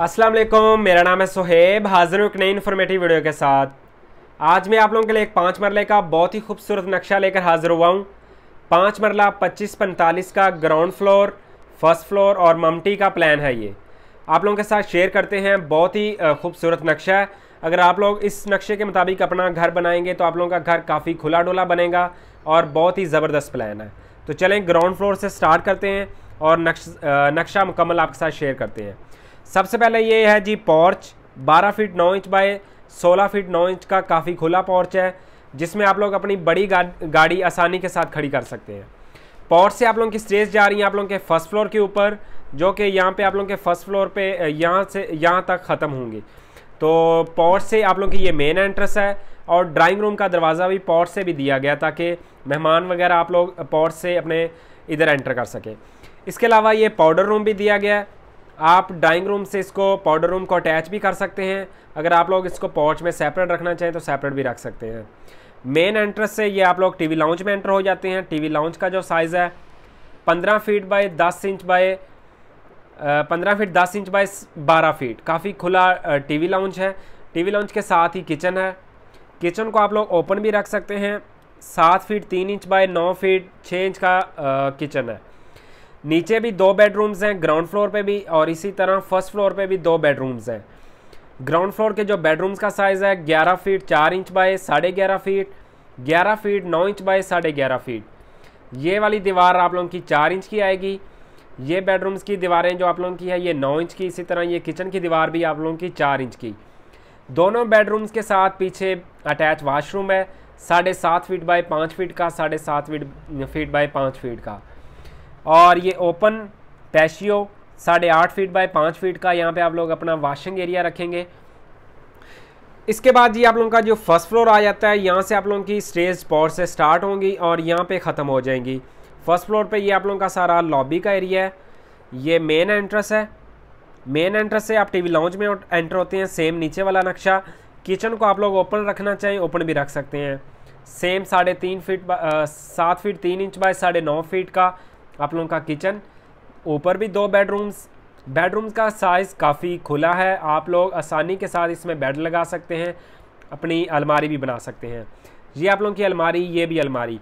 असलम मेरा नाम है सोहेब हाजिर हूँ एक नई इन्फॉर्मेटिव वीडियो के साथ आज मैं आप लोगों के लिए एक पाँच मरले का बहुत ही खूबसूरत नक्शा लेकर हाजिर हुआ हूँ पाँच मरला पच्चीस पैंतालीस का ग्राउंड फ्लोर फर्स्ट फ्लोर और ममटी का प्लान है ये आप लोगों के साथ शेयर करते हैं बहुत ही खूबसूरत नक्शा है अगर आप लोग इस नक्शे के मुताबिक अपना घर बनाएंगे तो आप लोगों का घर काफ़ी खुला डोला बनेगा और बहुत ही ज़बरदस्त प्लान है तो चलें ग्राउंड फ्लोर से स्टार्ट करते हैं और नक्श नक्शा मुकम्मल आपके साथ शेयर करते हैं सबसे पहले ये है जी porch 12 feet 9 inch by 16 feet 9 inch का काफ़ी खुला पॉर्च है जिसमें आप लोग अपनी बड़ी गा, गाड़ी आसानी के साथ खड़ी कर सकते हैं पॉर्च से आप लोगों की स्टेज जा रही है आप लोगों के फर्स्ट फ्लोर के ऊपर जो कि यहाँ पे आप लोगों के फर्स्ट फ्लोर पे यहाँ से यहाँ तक ख़त्म होंगी तो पॉर्च से आप लोगों की ये मेन एंट्रेंस है और ड्राइंग रूम का दरवाज़ा भी पॉर्च से भी दिया गया ताकि मेहमान वगैरह आप लोग पॉर्च से अपने इधर एंटर कर सकें इसके अलावा ये पाउडर रूम भी दिया गया है आप डाइनिंग रूम से इसको पाउडर रूम को अटैच भी कर सकते हैं अगर आप लोग इसको पॉच में सेपरेट रखना चाहें तो सेपरेट भी रख सकते हैं मेन एंट्रेंस से ये आप लोग टीवी लाउंज में एंटर हो जाते हैं टीवी लाउंज का जो साइज़ है पंद्रह फीट बाय दस इंच बाय पंद्रह फीट दस इंच बाय बारह फीट काफ़ी खुला टीवी लाउंज है टीवी लाउंज के साथ ही किचन है किचन को आप लोग ओपन भी रख सकते हैं सात फीट तीन इंच बाय नौ फीट छः इंच का किचन है नीचे भी दो बेडरूम्स हैं ग्राउंड फ्लोर पे भी और इसी तरह फर्स्ट फ्लोर पे भी दो बेडरूम्स हैं ग्राउंड फ्लोर के जो बेडरूम्स का साइज़ है ग्यारह फीट चार इंच बाय साढ़े ग्यारह फीट ग्यारह फीट नौ इंच बाय साढ़े ग्यारह फीट ये वाली दीवार आप लोगों की चार इंच की आएगी ये बेडरूम्स की दीवारें जो आप लोगों की है ये नौ इंच की इसी तरह ये किचन की दीवार भी आप लोगों की चार इंच की दोनों बेडरूम्स के साथ पीछे अटैच वाशरूम है साढ़े सात फीट बाय पाँच फीट का साढ़े सात फीट फीट बाय पाँच फीट का और ये ओपन पैशियो साढ़े आठ फीट बाय पाँच फीट का यहाँ पे आप लोग अपना वाशिंग एरिया रखेंगे इसके बाद जी आप लोगों का जो फर्स्ट फ्लोर आ जाता है यहाँ से आप लोगों की स्टेज पॉट से स्टार्ट होंगी और यहाँ पे ख़त्म हो जाएंगी फर्स्ट फ्लोर पे ये आप लोगों का सारा लॉबी का एरिया है ये मेन एंट्रेंस है मेन एंट्रेस से आप टी लाउंज में एंटर होते हैं सेम नीचे वाला नक्शा किचन को आप लोग ओपन रखना चाहें ओपन भी रख सकते हैं सेम साढ़े तीन फीट सात फीट तीन इंच बाय साढ़े नौ फीट का आप लोगों का किचन ऊपर भी दो बेडरूम्स बेडरूम्स का साइज़ काफ़ी खुला है आप लोग आसानी के साथ इसमें बेड लगा सकते हैं अपनी अलमारी भी बना सकते हैं ये आप लोगों की अलमारी ये भी अलमारी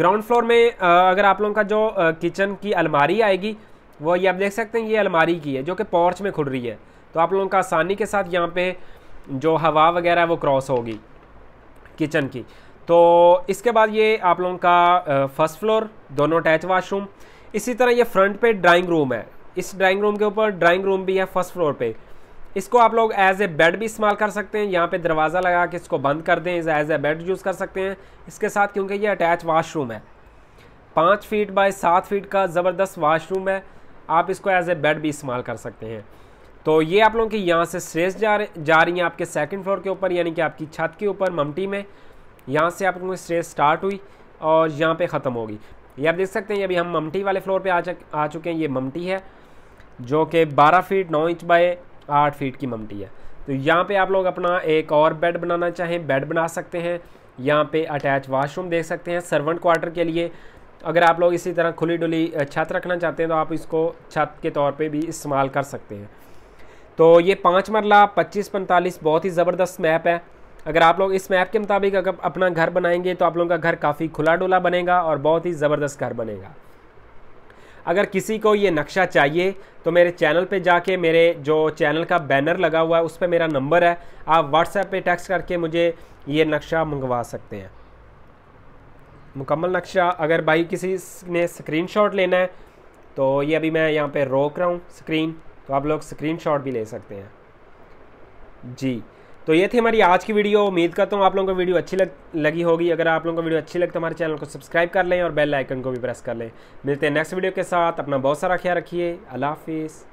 ग्राउंड फ्लोर में अगर आप लोगों का जो किचन की अलमारी आएगी वो ये आप देख सकते हैं ये अलमारी की है जो कि पोर्च में खुल रही है तो आप लोगों का आसानी के साथ यहाँ पे जो हवा वगैरह है वो क्रॉस होगी किचन की तो इसके बाद ये आप लोगों का फर्स्ट फ्लोर दोनों अटैच वाशरूम इसी तरह ये फ्रंट पे ड्राइंग रूम है इस ड्राइंग रूम के ऊपर ड्राइंग रूम भी है फर्स्ट फ्लोर पे इसको आप लोग एज ए बेड भी इस्तेमाल कर सकते हैं यहाँ पे दरवाज़ा लगा के इसको बंद कर दें एज ए बेड यूज़ कर सकते हैं इसके साथ क्योंकि ये अटैच वाशरूम है पाँच फीट बाय सात फीट का ज़बरदस्त वाशरूम है आप इसको एज ए बेड भी इस्तेमाल कर सकते हैं तो ये आप लोगों की यहाँ से स्ट्रेस जा जा रही हैं आपके सेकंड फ्लोर के ऊपर यानी कि आपकी छत के ऊपर ममटी में यहाँ से आप लोगों की स्ट्रेस स्टार्ट हुई और यहाँ पे ख़त्म होगी ये आप देख सकते हैं अभी हम ममटी वाले फ्लोर पे आ, चक, आ चुके हैं ये ममटी है जो कि 12 फीट 9 इंच बाय 8 फीट की ममटी है तो यहाँ पे आप लोग अपना एक और बेड बनाना चाहें बेड बना सकते हैं यहाँ पे अटैच वाशरूम देख सकते हैं सर्वेंट क्वार्टर के लिए अगर आप लोग इसी तरह खुली डुली छत रखना चाहते हैं तो आप इसको छत के तौर पे भी इस्तेमाल कर सकते हैं तो ये पाँच मरला पच्चीस पैंतालीस बहुत ही ज़बरदस्त मैप है अगर आप लोग इस मैप के मुताबिक अगर अपना घर बनाएंगे तो आप लोगों का घर काफ़ी खुला डुला बनेगा और बहुत ही ज़बरदस्त घर बनेगा अगर किसी को ये नक्शा चाहिए तो मेरे चैनल पे जाके मेरे जो चैनल का बैनर लगा हुआ है उस पर मेरा नंबर है आप व्हाट्सएप पे टैक्स करके मुझे ये नक्शा मंगवा सकते हैं मुकम्मल नक्शा अगर भाई किसी ने स्क्रीन लेना है तो ये अभी मैं यहाँ पर रोक रहा हूँ स्क्रीन तो आप लोग स्क्रीन भी ले सकते हैं जी तो ये थी हमारी आज की वीडियो उम्मीद करता हूँ आप लोगों को वीडियो अच्छी लग लगी होगी अगर आप लोगों को वीडियो अच्छी लगे तो हमारे चैनल को सब्सक्राइब कर लें और बेल आइकन को भी प्रेस कर लें मिलते हैं नेक्स्ट वीडियो के साथ अपना बहुत सारा ख्याल रखिए अल्लाह हाफिज़